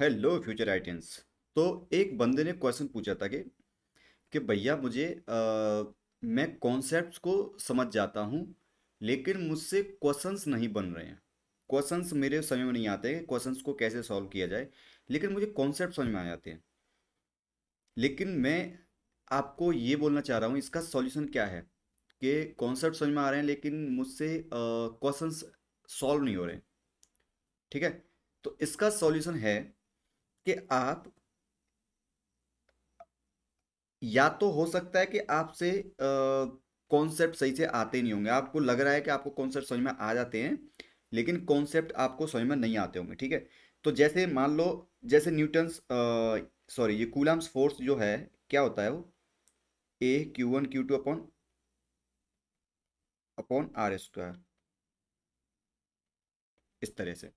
Hello future आइटेंस तो एक बंदे ने क्वेश्चन पूछा था कि कि भैया मुझे आ, मैं कॉन्सेप्ट्स को समझ जाता हूँ लेकिन मुझसे क्वेश्चंस नहीं बन रहे हैं क्वेश्चंस मेरे समझ में नहीं आते क्वेश्चंस को कैसे सॉल्व किया जाए लेकिन मुझे कॉन्सेप्ट समझ में आ जाते हैं लेकिन मैं आपको ये बोलना चाह रहा हूँ इसका सॉल्यूशन क्या है कि कॉन्सेप्ट समझ में आ रहे हैं लेकिन मुझसे क्वेश्चंस सॉल्व नहीं हो रहे ठीक है तो इसका सॉल्यूशन है कि आप या तो हो सकता है कि आपसे कॉन्सेप्ट सही से आते नहीं होंगे आपको लग रहा है कि आपको कॉन्सेप्ट समझ में आ जाते हैं लेकिन कॉन्सेप्ट आपको समझ में नहीं आते होंगे ठीक है तो जैसे मान लो जैसे न्यूटन्स सॉरी ये कूलाम्स फोर्स जो है क्या होता है वो a q one q two upon upon r square इस तरह से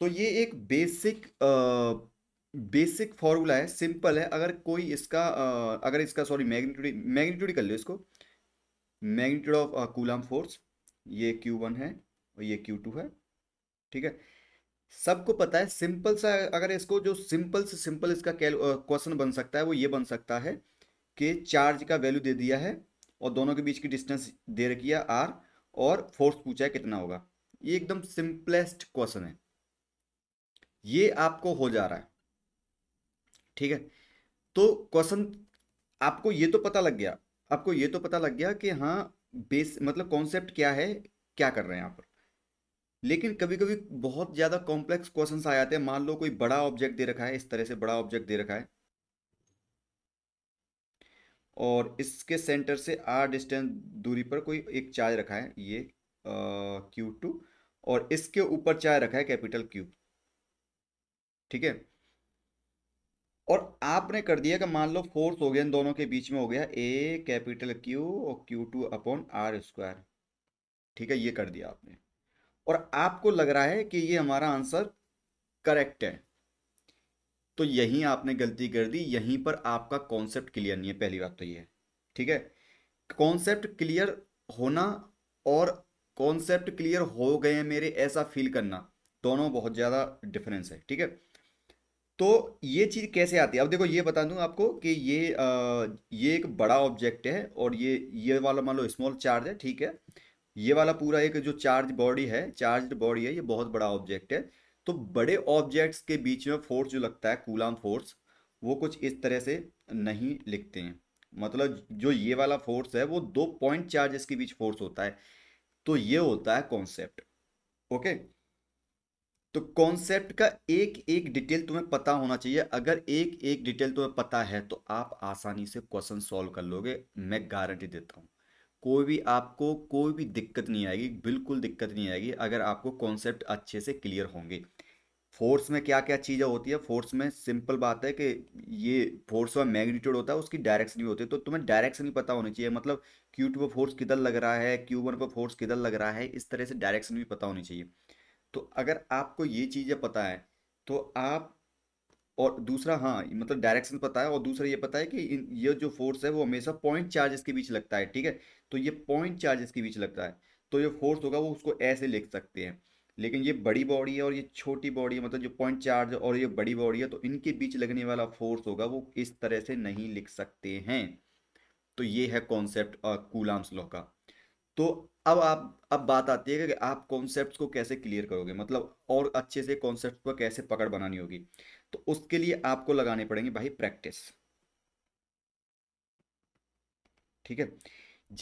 तो ये एक बेसिक बेसिक फॉर्मूला है सिंपल है अगर कोई इसका uh, अगर इसका सॉरी मैग्नीट्यूड मैग्नीट्यूड कर लो इसको मैग्नीट्यूड ऑफ कूलाम फोर्स ये क्यू वन है और ये क्यू टू है ठीक है सबको पता है सिंपल सा अगर इसको जो सिंपल से सिंपल इसका क्वेश्चन बन सकता है वो ये बन सकता है कि चार्ज का वैल्यू दे दिया है और दोनों के बीच की डिस्टेंस दे रखी है आर और फोर्स पूछा है कितना होगा ये एकदम सिंपलेस्ट क्वेश्चन है ये आपको हो जा रहा है ठीक है तो क्वेश्चन आपको ये तो पता लग गया आपको ये तो पता लग गया कि हाँ बेस मतलब कॉन्सेप्ट क्या है क्या कर रहे हैं यहाँ पर लेकिन कभी कभी बहुत ज़्यादा कॉम्प्लेक्स क्वेश्चन आ जाते हैं मान लो कोई बड़ा ऑब्जेक्ट दे रखा है इस तरह से बड़ा ऑब्जेक्ट दे रखा है और इसके सेंटर से आर डिस्टेंस दूरी पर कोई एक चार्ज रखा है ये क्यू टू और इसके ऊपर चार्ज रखा है कैपिटल क्यू ठीक है और आपने कर दिया कि मान लो फोर्स हो गया इन दोनों के बीच में हो गया ए कैपिटल क्यू और q two upon r square ठीक है ये कर दिया आपने और आपको लग रहा है कि ये हमारा आंसर करेक्ट है तो यहीं आपने गलती कर दी यहीं पर आपका कॉन्सेप्ट क्लियर नहीं है पहली बात तो ये है ठीक है कॉन्सेप्ट क्लियर होना और कॉन्सेप्ट क्लियर हो गए मेरे ऐसा फील करना दोनों बहुत ज़्यादा डिफरेंस है ठीक है तो ये चीज़ कैसे आती है अब देखो ये बता दूं आपको कि ये आ, ये एक बड़ा ऑब्जेक्ट है और ये ये वाला मान लो स्मॉल चार्ज है ठीक है ये वाला पूरा एक जो चार्ज बॉडी है चार्ज बॉडी है ये बहुत बड़ा ऑब्जेक्ट है तो बड़े ऑब्जेक्ट्स के बीच में फोर्स जो लगता है कूलाम फोर्स वो कुछ इस तरह से नहीं लिखते हैं मतलब जो ये वाला फोर्स है वो दो पॉइंट चार्जेस के बीच फोर्स होता है तो ये होता है कॉन्सेप्ट ओके तो कॉन्सेप्ट का एक एक डिटेल तुम्हें पता होना चाहिए अगर एक एक डिटेल तुम्हें पता है तो आप आसानी से क्वेश्चन सॉल्व कर लोगे मैं गारंटी देता हूँ कोई भी आपको कोई भी दिक्कत नहीं आएगी बिल्कुल दिक्कत नहीं आएगी अगर आपको कॉन्सेप्ट अच्छे से क्लियर होंगे फोर्स में क्या क्या चीज़ें होती है फोर्स में सिंपल बात है कि ये फोर्स का मैग्नीट्यूड होता है उसकी डायरेक्शन भी होती है तो तुम्हें डायरेक्शन भी पता होनी चाहिए मतलब क्यू टू पर फोर्स किधर लग रहा है क्यू वन पर फोर्स किधर लग रहा है इस तरह से डायरेक्शन भी पता होनी चाहिए तो अगर आपको ये चीज़ें पता है तो आप और दूसरा हाँ मतलब डायरेक्शन पता है और दूसरा ये पता है कि ये जो फोर्स है वो हमेशा पॉइंट चार्जेस के बीच लगता है ठीक है तो ये पॉइंट चार्जेस के बीच लगता है तो ये फोर्स होगा वो उसको ऐसे लिख सकते हैं लेकिन ये बड़ी बॉडी है और ये छोटी बॉडी है मतलब जो पॉइंट चार्ज और ये बड़ी बॉडी है तो इनके बीच लगने वाला फोर्स होगा वो इस तरह से नहीं लिख सकते हैं तो ये है कॉन्सेप्ट कूलाम्स लॉ का तो अब आप अब बात आती है कि आप कॉन्सेप्ट को कैसे क्लियर करोगे मतलब और अच्छे से कॉन्सेप्ट पर कैसे पकड़ बनानी होगी तो उसके लिए आपको लगाने पड़ेंगे भाई प्रैक्टिस ठीक है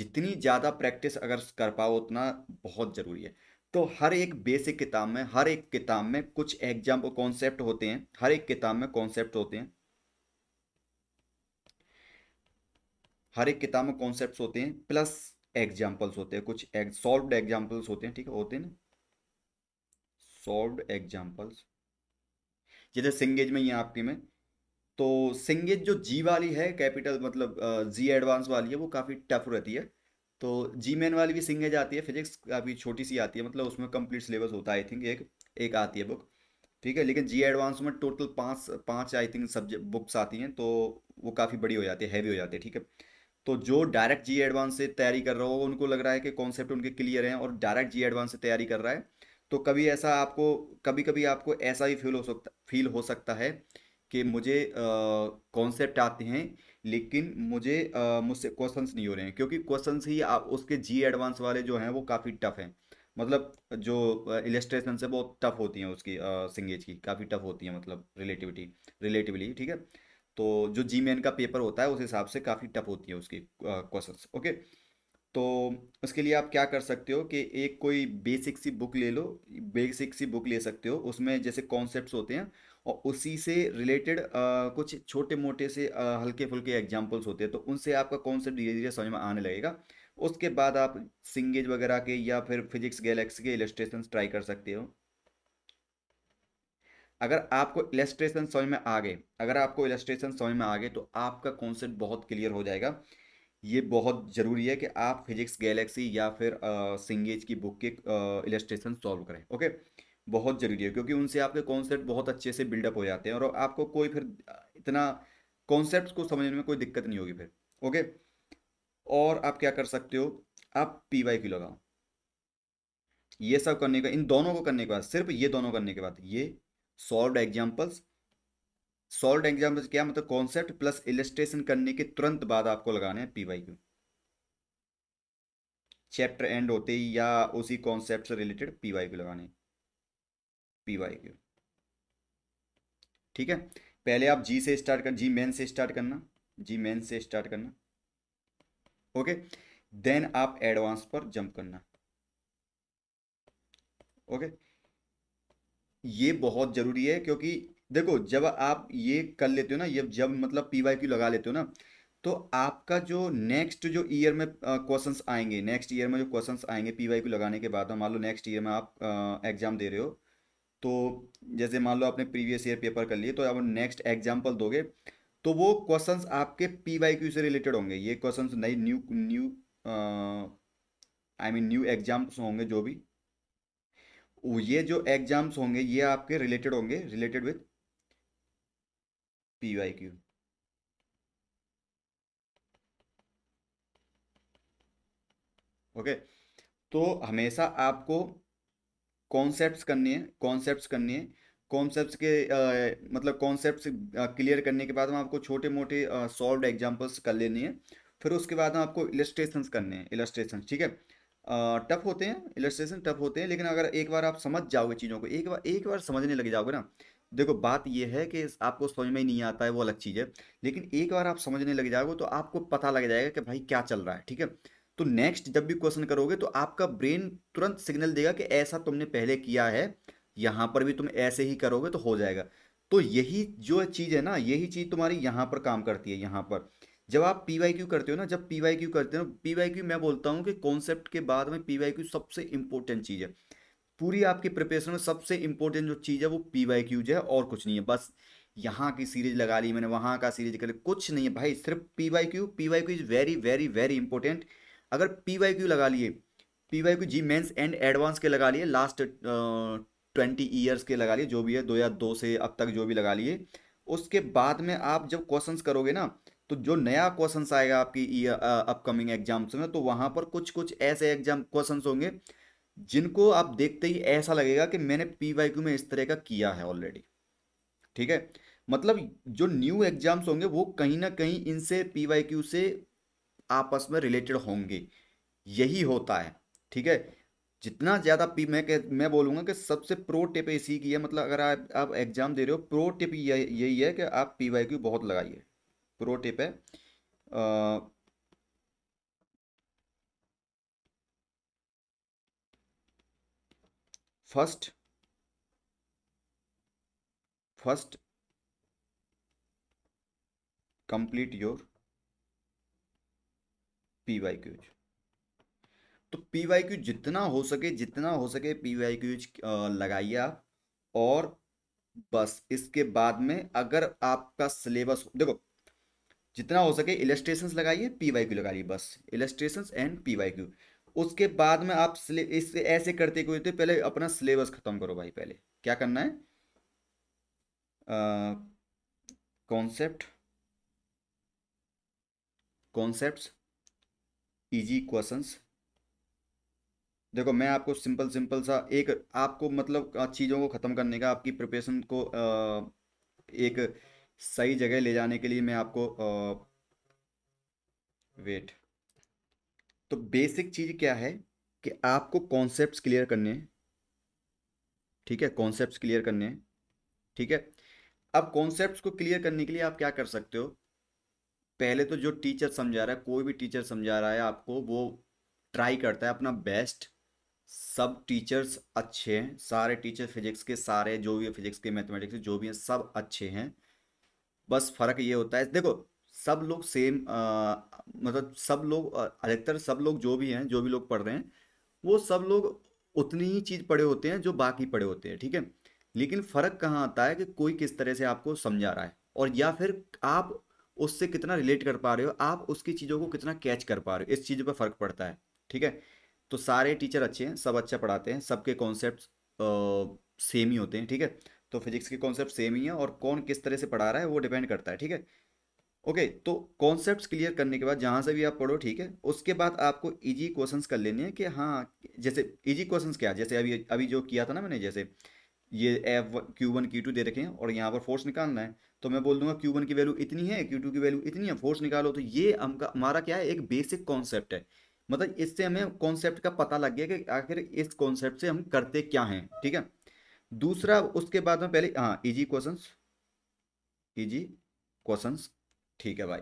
जितनी ज़्यादा प्रैक्टिस अगर कर पाओ उतना बहुत ज़रूरी है तो हर एक बेसिक किताब में हर एक किताब में कुछ एग्जाम्पल कॉन्सेप्ट होते हैं हर एक किताब में कॉन्सेप्ट होते हैं हर एक किताब में कॉन्सेप्ट होते हैं प्लस एग्जाम्पल्स होते हैं कुछ सॉल्व एग्जाम्पल्स होते हैं ठीक है होते हैं ना एग्जाम्पल्स जैसे सिंगेज में ही आपके में तो सिंगेज जो जी वाली है कैपिटल मतलब जी एडवांस वाली है वो काफ़ी टफ रहती है तो जी मेन वाली भी सिंगेज आती है फिजिक्स काफ़ी छोटी सी आती है मतलब उसमें कंप्लीट सिलेबस होता है आई थिंक एक एक आती है बुक ठीक है लेकिन जी एडवांस में टोटल पांच पांच आई थिंक सब्जेक्ट बुक्स आती हैं तो वो काफ़ी बड़ी हो जाती है हैवी हो जाती है ठीक है तो जो डायरेक्ट जी एडवांस से तैयारी कर रहा होगा उनको लग रहा है कि कॉन्सेप्ट उनके क्लियर हैं और डायरेक्ट जी एडवांस से तैयारी कर रहा है तो कभी ऐसा आपको कभी कभी आपको ऐसा ही फील हो सकता फील हो सकता है कि मुझे कॉन्सेप्ट आते हैं लेकिन मुझे मुझसे क्वेश्चंस नहीं हो रहे हैं क्योंकि क्वेश्चंस ही आप उसके जी एडवांस वाले जो हैं वो काफ़ी टफ हैं मतलब जो इलेस्ट्रेशन से बहुत टफ होती हैं उसकी सिंगेज की काफ़ी टफ होती हैं मतलब रिलेटिविटी रिलेटिवली ठीक है तो जो जी मेन का पेपर होता है उस हिसाब से काफ़ी टफ होती है उसकी क्वेश्चंस ओके तो उसके लिए आप क्या कर सकते हो कि एक कोई बेसिक सी बुक ले लो बेसिक सी बुक ले सकते हो उसमें जैसे कॉन्सेप्ट्स होते हैं और उसी से रिलेटेड कुछ छोटे मोटे से हल्के फुल्के एग्जाम्पल्स होते हैं तो उनसे आपका कॉन्सेप्ट धीरे धीरे समझ में आने लगेगा उसके बाद आप सिंगेज वगैरह के या फिर फिजिक्स गैलेक्सी के इलेस्ट्रेशन ट्राई कर सकते हो अगर आपको इलेस्ट्रेशन समझ में आ गए अगर आपको इलेस्ट्रेशन समझ में आ गए तो आपका कॉन्सेप्ट बहुत क्लियर हो जाएगा ये बहुत ज़रूरी है कि आप फिजिक्स गैलेक्सी या फिर सिंगेज की बुक के इलेस्ट्रेशन सॉल्व करें ओके बहुत ज़रूरी है क्योंकि उनसे आपके कॉन्सेप्ट बहुत अच्छे से बिल्डअप हो जाते हैं और आपको कोई फिर इतना कॉन्सेप्ट को समझने में कोई दिक्कत नहीं होगी फिर ओके और आप क्या कर सकते हो आप पी वाई क्यू लगाओ ये सब करने के इन दोनों को करने के बाद सिर्फ ये दोनों करने के बाद ये सॉल्व एग्जाम्पल्स सॉल्व एग्जाम्पल्स क्या मतलब कॉन्सेप्ट प्लस इलेस्ट्रेशन करने के तुरंत बाद आपको लगाने हैं P Y Q chapter end होते ही या उसी कॉन्सेप्ट से रिलेटेड पी वाई क्यू लगाने पी वाई क्यू ठीक है पहले आप जी से स्टार्ट कर जी मेन से स्टार्ट करना जी मेन से स्टार्ट करना ओके देन आप एडवांस पर जंप करना ओके okay? ये बहुत ज़रूरी है क्योंकि देखो जब आप ये कर लेते हो ना ये जब मतलब पी वाई क्यू लगा लेते हो ना तो आपका जो नेक्स्ट जो ईयर में क्वेश्चंस आएंगे नेक्स्ट ईयर में जो क्वेश्चंस आएंगे पी वाई क्यू लगाने के बाद तो मान लो नेक्स्ट ईयर में आप एग्ज़ाम दे रहे हो तो जैसे मान लो आपने प्रीवियस ईयर पेपर कर लिए तो आप नेक्स्ट एग्जाम्पल दोगे तो वो क्वेश्चंस आपके पी वाई क्यू से रिलेटेड होंगे ये क्वेश्चंस नई new new I mean new exams होंगे जो भी ये जो एग्जाम्स होंगे ये आपके रिलेटेड होंगे related with P Y Q okay तो हमेशा आपको कॉन्सेप्ट करने हैं कॉन्सेप्ट करने हैं कॉन्सेप्ट्स के आ, मतलब कॉन्सेप्ट क्लियर करने के बाद हम आपको छोटे मोटे सॉल्व एग्जाम्पल्स कर लेनी है फिर उसके बाद हम आपको इलस्ट्रेशंस करने हैं इलस्ट्रेशन ठीक है टफ होते हैं इलस्ट्रेशन टफ होते हैं लेकिन अगर एक बार आप समझ जाओगे चीज़ों को एक बार एक बार समझने लग जाओगे ना देखो बात यह है कि आपको समझ में ही नहीं आता है वो अलग चीज़ है लेकिन एक बार आप समझने लग जाओगे तो आपको पता लग जाएगा कि भाई क्या चल रहा है ठीक है तो नेक्स्ट जब भी क्वेश्चन करोगे तो आपका ब्रेन तुरंत सिग्नल देगा कि ऐसा तुमने पहले किया है यहाँ पर भी तुम ऐसे ही करोगे तो हो जाएगा तो यही जो चीज़ है ना यही चीज़ तुम्हारी यहाँ पर काम करती है यहाँ पर जब आप पी वाई क्यू करते हो ना जब पी वाई क्यू करते हो पी वाई क्यू मैं बोलता हूँ कि कॉन्सेप्ट के बाद में पी वाई क्यू सबसे इंपॉर्टेंट चीज़ है पूरी आपकी प्रिपरेशन में सबसे इंपॉर्टेंट जो चीज़ है वो पी वाई क्यूज है और कुछ नहीं है बस यहाँ की सीरीज लगा ली मैंने वहाँ का सीरीज कर ली कुछ नहीं है भाई सिर्फ P Y Q P Y Q is very very very important अगर पी वाई क्यू लगा लिए P Y Q JEE mains and advance के लगा लिए लास्ट ट्वेंटी ईयर्स के लगा लिए जो भी है दो या दो से अब तक जो भी लगा लिए उसके बाद में आप जब क्वेश्चंस करोगे ना तो जो नया क्वेश्चन आएगा आपकी अपकमिंग एग्जाम्स में तो वहाँ पर कुछ कुछ ऐसे एग्जाम क्वेश्चन होंगे जिनको आप देखते ही ऐसा लगेगा कि मैंने पी वाई क्यू में इस तरह का किया है ऑलरेडी ठीक है मतलब जो न्यू एग्जाम्स होंगे वो कहीं ना कहीं इनसे पी वाई क्यू से आपस में रिलेटेड होंगे यही होता है ठीक है जितना ज़्यादा पी मैं कह मैं बोलूँगा कि सबसे प्रो टिप इसी की है मतलब अगर आप आप एग्ज़ाम दे रहे हो प्रो टिप यही है कि आप पी वाई क्यू बहुत लगाइए प्रो टिप है ah, first first complete your P Y Qs तो पी वाई क्यूज जितना हो सके जितना हो सके पी वाई क्यूज लगाइए आप और बस इसके बाद में अगर आपका सिलेबस देखो जितना हो सके इलेस्ट्रेशन लगाइए पी वाई क्यू लगाइए बस illustration and P Y Q उसके बाद में आप इससे ऐसे करते हुए तो पहले अपना सिलेबस खत्म करो भाई पहले क्या करना है कॉन्सेप्ट कॉन्सेप्ट इजी क्वेश्चंस देखो मैं आपको सिंपल सिंपल सा एक आपको मतलब चीज़ों को ख़त्म करने का आपकी प्रिपरेशन को आ, एक सही जगह ले जाने के लिए मैं आपको वेट तो बेसिक चीज़ क्या है कि आपको कॉन्सेप्ट्स क्लियर करने हैं ठीक है कॉन्सेप्ट्स क्लियर करने हैं ठीक है अब कॉन्सेप्ट्स को क्लियर करने के लिए आप क्या कर सकते हो पहले तो जो टीचर समझा रहा है कोई भी टीचर समझा रहा है आपको वो ट्राई करता है अपना बेस्ट सब टीचर्स अच्छे हैं सारे टीचर फिजिक्स के सारे जो भी फिजिक्स के मैथमेटिक्स जो भी हैं सब अच्छे हैं बस फर्क ये होता है देखो सब लोग सेम आ, मतलब सब लोग अधिकतर सब लोग जो भी हैं जो भी लोग पढ़ रहे हैं वो सब लोग उतनी ही चीज़ पढ़े होते हैं जो बाकी पढ़े होते हैं ठीक है लेकिन फ़र्क कहाँ आता है कि कोई किस तरह से आपको समझा रहा है और या फिर आप उससे कितना रिलेट कर पा रहे हो आप उसकी चीज़ों को कितना कैच कर पा रहे हो इस चीज़ पर फ़र्क पड़ता है ठीक है तो सारे टीचर अच्छे हैं सब अच्छा पढ़ाते हैं सबके कॉन्सेप्ट सेम ही होते हैं ठीक है तो फिजिक्स के कॉन्सेप्ट सेम ही हैं और कौन किस तरह से पढ़ा रहा है वो डिपेंड करता है ठीक है ओके तो कॉन्सेप्ट क्लियर करने के बाद जहाँ से भी आप पढ़ो ठीक है उसके बाद आपको इजी क्वेश्चन कर लेने हैं कि हाँ जैसे इजी क्वेश्चन क्या जैसे अभी अभी जो किया था ना मैंने जैसे ये F q one q two दे रखे हैं और यहाँ पर फोर्स निकालना है तो मैं बोल दूंगा क्यू वन की वैल्यू इतनी है क्यू टू की वैल्यू इतनी है फोर्स निकालो तो ये हमका हमारा क्या है एक बेसिक कॉन्सेप्ट है मतलब इससे हमें कॉन्सेप्ट का पता लग गया कि आखिर इस कॉन्सेप्ट से हम करते क्या हैं ठीक है दूसरा उसके बाद में पहले हाँ इजी क्वेश्चन इजी क्वेश्चन ठीक है भाई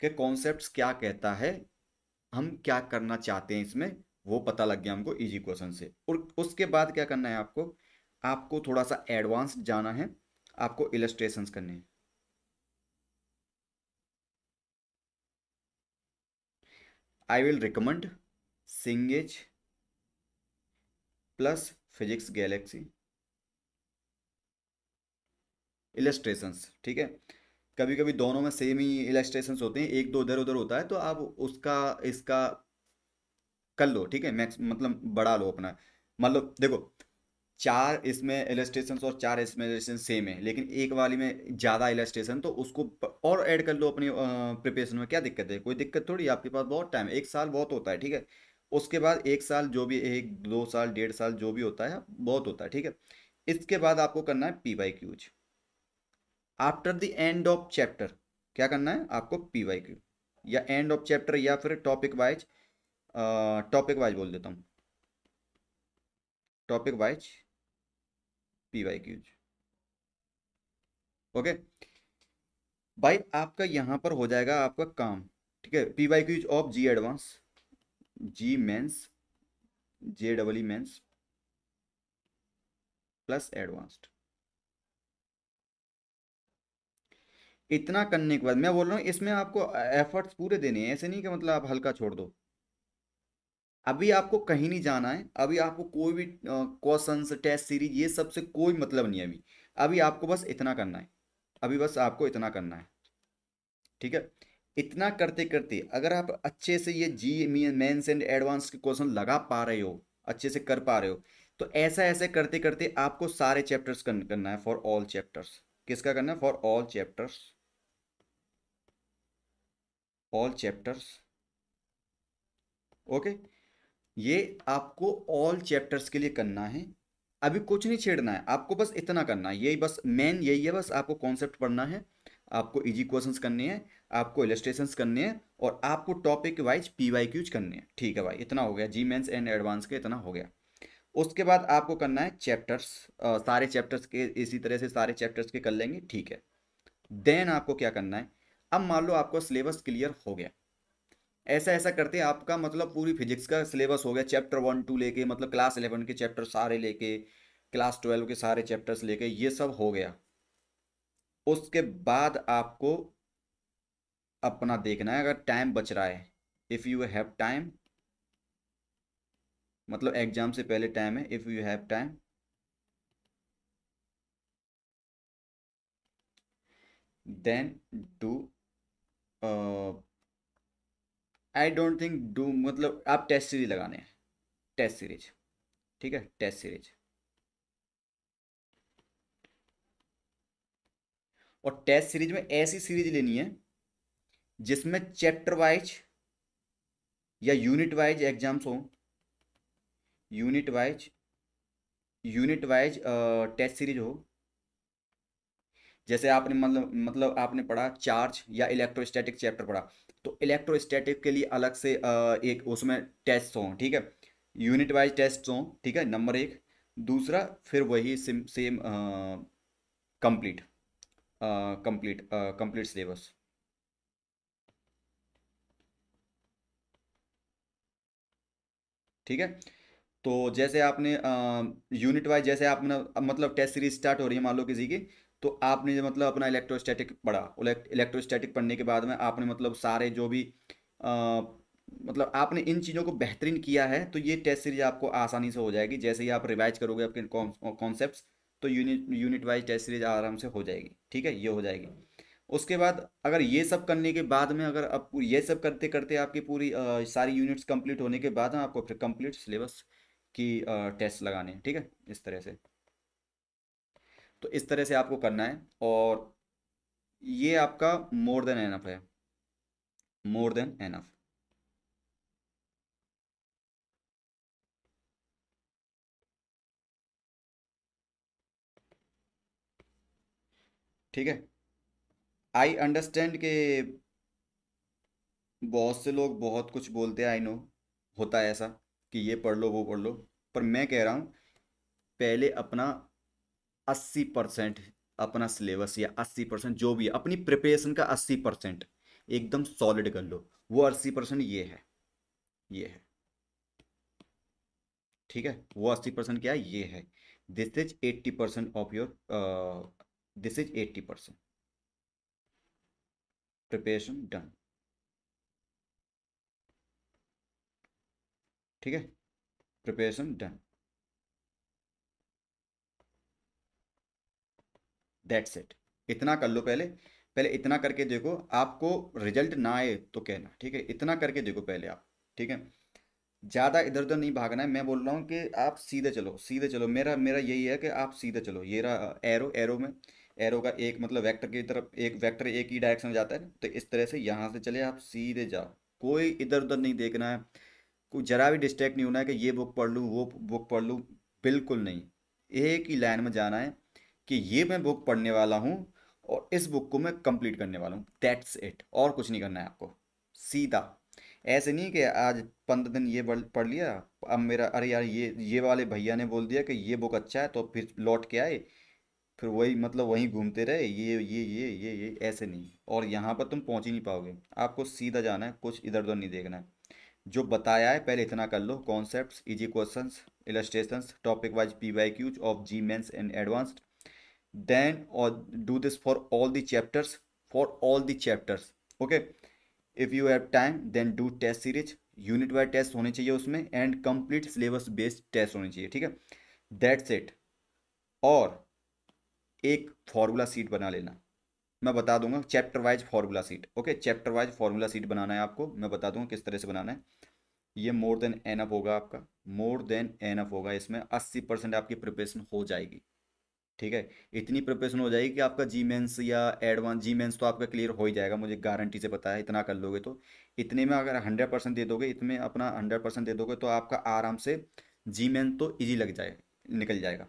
के कॉन्सेप्ट क्या कहता है हम क्या करना चाहते हैं इसमें वो पता लग गया हमको इजी e क्वेश्चन से और उसके बाद क्या करना है आपको आपको थोड़ा सा एडवांस जाना है आपको इलेस्ट्रेशन करने हैं I will recommend Cengage plus physics galaxy illustrations ठीक है कभी कभी दोनों में सेम ही इलेस्ट्रेशंस होते हैं एक दो इधर उधर होता है तो आप उसका इसका कर लो ठीक है मैक्स मतलब बढ़ा लो अपना मतलब देखो चार इसमें इलेस्ट्रेशन और चार इसमें इलेस्ट्रेशन सेम है लेकिन एक वाली में ज़्यादा इलेस्ट्रेशन तो उसको और ऐड कर लो अपनी प्रिपरेशन में क्या दिक्कत है कोई दिक्कत थोड़ी आपके पास बहुत टाइम है एक साल बहुत होता है ठीक है उसके बाद एक साल जो भी एक दो साल डेढ़ साल जो भी होता है बहुत होता है ठीक है इसके बाद आपको करना है P Y Qs after the end of chapter क्या करना है आपको पी वाई क्यू या एंड ऑफ चैप्टर या फिर टॉपिक वाइज टॉपिक वाइज बोल देता हूँ topic wise P Y Qs okay भाई आपका यहाँ पर हो जाएगा आपका काम ठीक है P Y Qs of JEE advance JEE mains J double mains plus advanced इतना करने के बाद मैं बोल रहा हूँ इसमें आपको एफर्ट्स पूरे देने हैं ऐसे नहीं कि मतलब आप हल्का छोड़ दो अभी आपको कहीं नहीं जाना है अभी आपको कोई भी क्वेश्चन टेस्ट सीरीज ये सब से कोई मतलब नहीं है अभी अभी आपको बस इतना करना है अभी बस आपको इतना करना है ठीक है इतना करते करते अगर आप अच्छे से ये जी मेन्स एंड एडवांस के क्वेश्चन लगा पा रहे हो अच्छे से कर पा रहे हो तो ऐसा ऐसे करते करते आपको सारे चैप्टर्स करना है फॉर ऑल चैप्टर्स किसका करना है for all chapters all chapters okay ये आपको ऑल चैप्टर्स के लिए करना है अभी कुछ नहीं छेड़ना है आपको बस इतना करना है यही बस मेन यही है बस आपको कॉन्सेप्ट पढ़ना है आपको इजी क्वेश्चंस करने हैं आपको इलेस्ट्रेशन करने हैं और आपको topic wise P Y Qs करने हैं ठीक है भाई इतना हो गया जी मेन्स एंड एडवांस के इतना हो गया उसके बाद आपको करना है चैप्टर्स सारे चैप्टर्स के इसी तरह से सारे चैप्टर्स के कर लेंगे ठीक है देन आपको क्या करना है अब मान लो आपका सिलेबस क्लियर हो गया ऐसा ऐसा करते हैं आपका मतलब पूरी फिजिक्स का सिलेबस हो गया चैप्टर वन टू लेके मतलब क्लास इलेवन के चैप्टर सारे लेके क्लास ट्वेल्व के सारे चैप्टर्स लेके ये सब हो गया उसके बाद आपको अपना देखना है अगर टाइम बच रहा है इफ़ यू हैव टाइम मतलब एग्जाम से पहले टाइम है if you have time then do I don't think do मतलब आप टेस्ट सीरीज लगाने हैं टेस्ट सीरीज ठीक है टेस्ट सीरीज और टेस्ट सीरीज में ऐसी सीरीज लेनी है जिसमें चैप्टर वाइज या यूनिट वाइज एग्जाम्स हो unit wise unit wise test series हो जैसे आपने मतलब मतलब आपने पढ़ा चार्ज या इलेक्ट्रोस्टैटिक चैप्टर पढ़ा तो इलेक्ट्रोस्टैटिक के लिए अलग से एक उसमें टेस्ट हों ठीक है यूनिट वाइज टेस्ट हों ठीक है नंबर एक दूसरा फिर वही sim same complete complete complete syllabus ठीक है तो जैसे आपने यूनिट वाइज जैसे आपने मतलब टेस्ट सीरीज स्टार्ट हो रही है मान लो किसी की तो आपने जो मतलब अपना इलेक्ट्रोस्टैटिक पढ़ा इलेक्ट्रोस्टैटिक पढ़ने के बाद में आपने मतलब सारे जो भी आ, मतलब आपने इन चीज़ों को बेहतरीन किया है तो ये टेस्ट सीरीज आपको आसानी से हो जाएगी जैसे ही आप रिवाइज करोगे आपके कॉन्सेप्ट तो unit unit wise test series आराम से हो जाएगी ठीक है ये हो जाएगी उसके बाद अगर ये सब करने के बाद में अगर आप ये सब करते करते आपकी पूरी आ, सारी यूनिट्स कंप्लीट होने के बाद में आपको फिर कंप्लीट सिलेबस की टेस्ट लगाने ठीक है इस तरह से तो इस तरह से आपको करना है और ये आपका मोर देन एनफ है मोर देन एनफ ठीक है आई अंडरस्टैंड के बहुत से लोग बहुत कुछ बोलते हैं आई नो होता है ऐसा कि ये पढ़ लो वो पढ़ लो पर मैं कह रहा हूं पहले अपना अस्सी परसेंट अपना सिलेबस या अस्सी परसेंट जो भी है अपनी प्रिपरेशन का अस्सी परसेंट एकदम सॉलिड कर लो वो अस्सी परसेंट ये है ये है ठीक है वो अस्सी परसेंट क्या है ये है this is eighty percent of your this is eighty percent preparation done ठीक है प्रिपरेशन डन दैट्स इट इतना कर लो पहले पहले इतना करके देखो आपको रिजल्ट ना आए तो कहना ठीक है इतना करके देखो पहले आप ठीक है ज़्यादा इधर उधर नहीं भागना है मैं बोल रहा हूँ कि आप सीधे चलो सीधे चलो मेरा मेरा यही है कि आप सीधे चलो ये रहा एरो एरो में एरो का एक मतलब वेक्टर की तरफ एक वेक्टर एक ही डायरेक्शन में जाता है तो इस तरह से यहाँ से चले आप सीधे जाओ कोई इधर उधर नहीं देखना है कोई जरा भी डिस्ट्रैक्ट नहीं होना है कि ये बुक पढ़ लूँ वो बुक पढ़ लूँ बिल्कुल नहीं एक ही लाइन में जाना है कि ये मैं बुक पढ़ने वाला हूँ और इस बुक को मैं कंप्लीट करने वाला हूँ दैट्स इट और कुछ नहीं करना है आपको सीधा ऐसे नहीं कि आज पंद्रह दिन ये पढ़ लिया अब मेरा अरे यार ये ये वाले भैया ने बोल दिया कि ये बुक अच्छा है तो फिर लौट के आए फिर वही मतलब वहीं घूमते रहे ये ये ये ये ये ऐसे नहीं और यहाँ पर तुम पहुँच ही नहीं पाओगे आपको सीधा जाना है कुछ इधर उधर नहीं देखना है जो बताया है पहले इतना कर लो concept easy question illustration topic wise P Y Qs of JEE mains and advanced then or do this for all the chapters for all the chapters okay if you have time then do test series unit wise test होने चाहिए उसमें and complete syllabus based test होने चाहिए ठीक है that's it और एक formula seat बना लेना मैं बता दूंगा chapter wise formula sheet okay chapter wise formula sheet बनाना है आपको मैं बता दूंगा किस तरह से बनाना है ये मोर देन एनअप होगा आपका मोर देन एनअप होगा इसमें अस्सी परसेंट आपकी प्रिपरेशन हो जाएगी ठीक है इतनी प्रिपरेशन हो जाएगी कि आपका जी मेन्स या एडवांस जी मेन्स तो आपका क्लियर हो ही जाएगा मुझे गारंटी से पता है इतना कर लोगे तो इतने में अगर हंड्रेड परसेंट दे दोगे इतने अपना हंड्रेड परसेंट दे दोगे तो आपका आराम से जी मेन तो ईजी लग जाए निकल जाएगा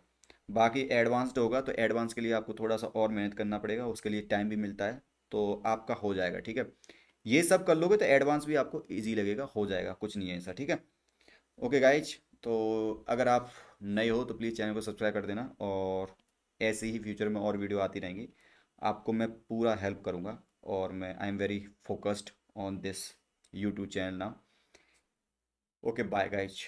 बाकी एडवांस्ड होगा तो एडवांस के लिए आपको थोड़ा सा और मेहनत करना पड़ेगा उसके लिए टाइम भी मिलता है तो आपका हो जाएगा ठीक है ये सब कर लोगे तो एडवांस भी आपको ईजी लगेगा हो जाएगा कुछ नहीं है ऐसा ठीक है ओके गाइज तो अगर आप नए हो तो प्लीज़ चैनल को सब्सक्राइब कर देना और ऐसे ही फ्यूचर में और वीडियो आती रहेंगी आपको मैं पूरा हेल्प करूँगा और मैं I am very focused on this YouTube channel now okay bye guys